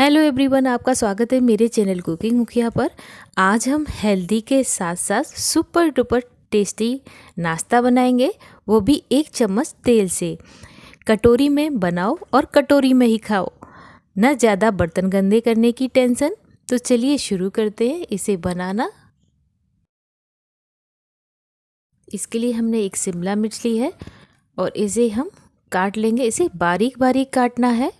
hello everyone आपका स्वागत है मेरे चैनल कुकिंग मुखिया पर आज हम हेल्दी के साथ साथ सुपर डुपर टेस्टी नाश्ता बनाएंगे वो भी एक चम्मच तेल से कटोरी में बनाओ और कटोरी में ही खाओ न ज़्यादा बर्तन गंदे करने की टेंशन तो चलिए शुरू करते हैं इसे बनाना इसके लिए हमने एक शिमला मिर्च ली है और इसे हम काट लेंगे इसे बारीक बारीक काटना है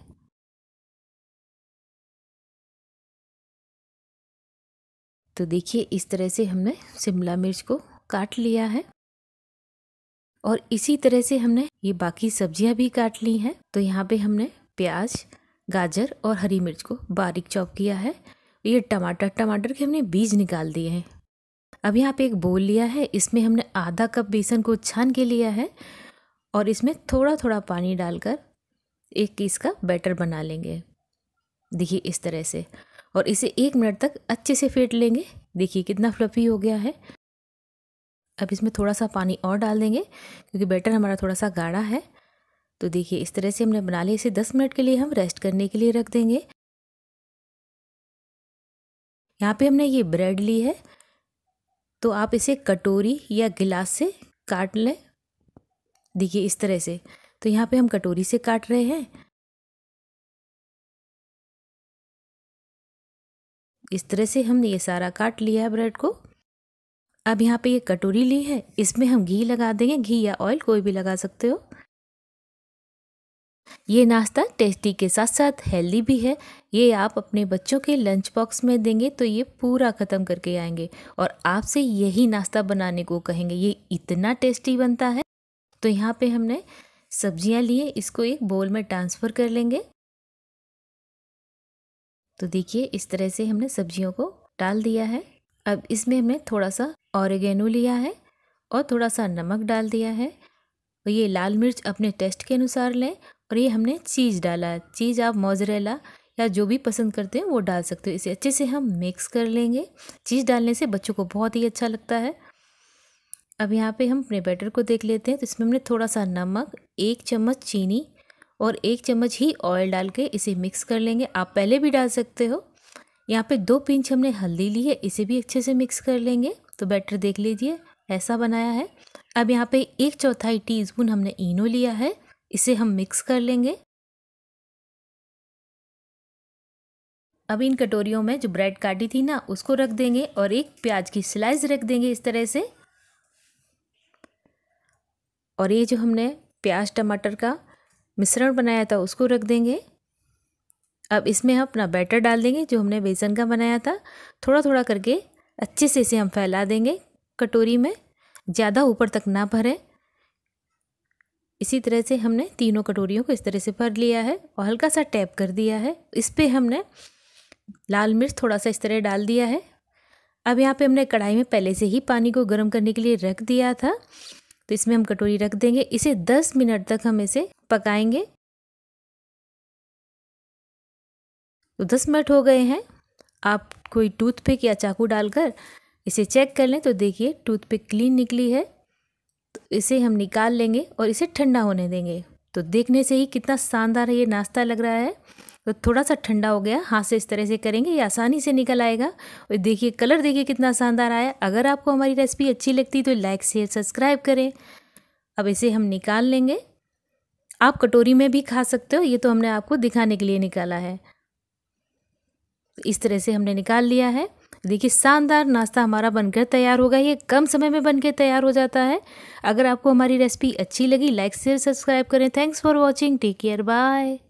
तो देखिए इस तरह से हमने शिमला मिर्च को काट लिया है और इसी तरह से हमने ये बाकी सब्जियां भी काट ली हैं तो यहाँ पे हमने प्याज गाजर और हरी मिर्च को बारीक चॉप किया है ये टमाटर टमाटर के हमने बीज निकाल दिए हैं अब यहाँ पे एक बोल लिया है इसमें हमने आधा कप बेसन को छान के लिया है और इसमें थोड़ा थोड़ा पानी डालकर एक इसका बैटर बना लेंगे देखिए इस तरह से और इसे एक मिनट तक अच्छे से फेंट लेंगे देखिए कितना फ्लफ़ी हो गया है अब इसमें थोड़ा सा पानी और डाल देंगे क्योंकि बैटर हमारा थोड़ा सा गाढ़ा है तो देखिए इस तरह से हमने बना लिया इसे दस मिनट के लिए हम रेस्ट करने के लिए रख देंगे यहाँ पे हमने ये ब्रेड ली है तो आप इसे कटोरी या गिलास से काट लें देखिए इस तरह से तो यहाँ पे हम कटोरी से काट रहे हैं इस तरह से हमने ये सारा काट लिया है ब्रेड को अब यहाँ पे ये कटोरी ली है इसमें हम घी लगा देंगे घी या ऑयल कोई भी लगा सकते हो ये नाश्ता टेस्टी के साथ साथ हेल्दी भी है ये आप अपने बच्चों के लंच बॉक्स में देंगे तो ये पूरा ख़त्म करके आएंगे और आपसे यही नाश्ता बनाने को कहेंगे ये इतना टेस्टी बनता है तो यहाँ पे हमने सब्जियाँ लिए इसको एक बोल में ट्रांसफ़र कर लेंगे तो देखिए इस तरह से हमने सब्जियों को डाल दिया है अब इसमें हमने थोड़ा सा औरगेनो लिया है और थोड़ा सा नमक डाल दिया है और ये लाल मिर्च अपने टेस्ट के अनुसार लें और ये हमने चीज़ डाला है चीज़ आप मोजरेला या जो भी पसंद करते हैं वो डाल सकते हो इसे अच्छे से हम मिक्स कर लेंगे चीज़ डालने से बच्चों को बहुत ही अच्छा लगता है अब यहाँ पे हम अपने बैटर को देख लेते हैं तो इसमें हमने थोड़ा सा नमक एक चम्मच चीनी और एक चम्मच ही ऑयल डाल के इसे मिक्स कर लेंगे आप पहले भी डाल सकते हो यहाँ पे दो पिंच हमने हल्दी ली है इसे भी अच्छे से मिक्स कर लेंगे तो बैटर देख लीजिए ऐसा बनाया है अब यहाँ पे एक चौथाई टीस्पून हमने इनो लिया है इसे हम मिक्स कर लेंगे अब इन कटोरियों में जो ब्रेड काटी थी ना उसको रख देंगे और एक प्याज की स्लाइस रख देंगे इस तरह से और ये जो हमने प्याज टमाटर का मिश्रण बनाया था उसको रख देंगे अब इसमें हम अपना बैटर डाल देंगे जो हमने बेसन का बनाया था थोड़ा थोड़ा करके अच्छे से इसे हम फैला देंगे कटोरी में ज़्यादा ऊपर तक ना भरें इसी तरह से हमने तीनों कटोरियों को इस तरह से भर लिया है और हल्का सा टैप कर दिया है इस पर हमने लाल मिर्च थोड़ा सा इस तरह डाल दिया है अब यहाँ पे हमने कढ़ाई में पहले से ही पानी को गर्म करने के लिए रख दिया था तो इसमें हम कटोरी रख देंगे इसे 10 मिनट तक हम इसे पकाएंगे तो 10 मिनट हो गए हैं आप कोई टूथपिक या चाकू डालकर इसे चेक कर लें तो देखिए टूथपिक क्लीन निकली है तो इसे हम निकाल लेंगे और इसे ठंडा होने देंगे तो देखने से ही कितना शानदार ये नाश्ता लग रहा है तो थोड़ा सा ठंडा हो गया हाथ से इस तरह से करेंगे ये आसानी से निकल आएगा और देखिए कलर देखिए कितना शानदार आया अगर आपको हमारी रेसिपी अच्छी लगती तो लाइक शेयर सब्सक्राइब करें अब इसे हम निकाल लेंगे आप कटोरी में भी खा सकते हो ये तो हमने आपको दिखाने के लिए निकाला है तो इस तरह से हमने निकाल लिया है देखिए शानदार नाश्ता हमारा बनकर तैयार होगा ये कम समय में बनकर तैयार हो जाता है अगर आपको हमारी रेसिपी अच्छी लगी लाइक शेयर सब्सक्राइब करें thanks for watching take care bye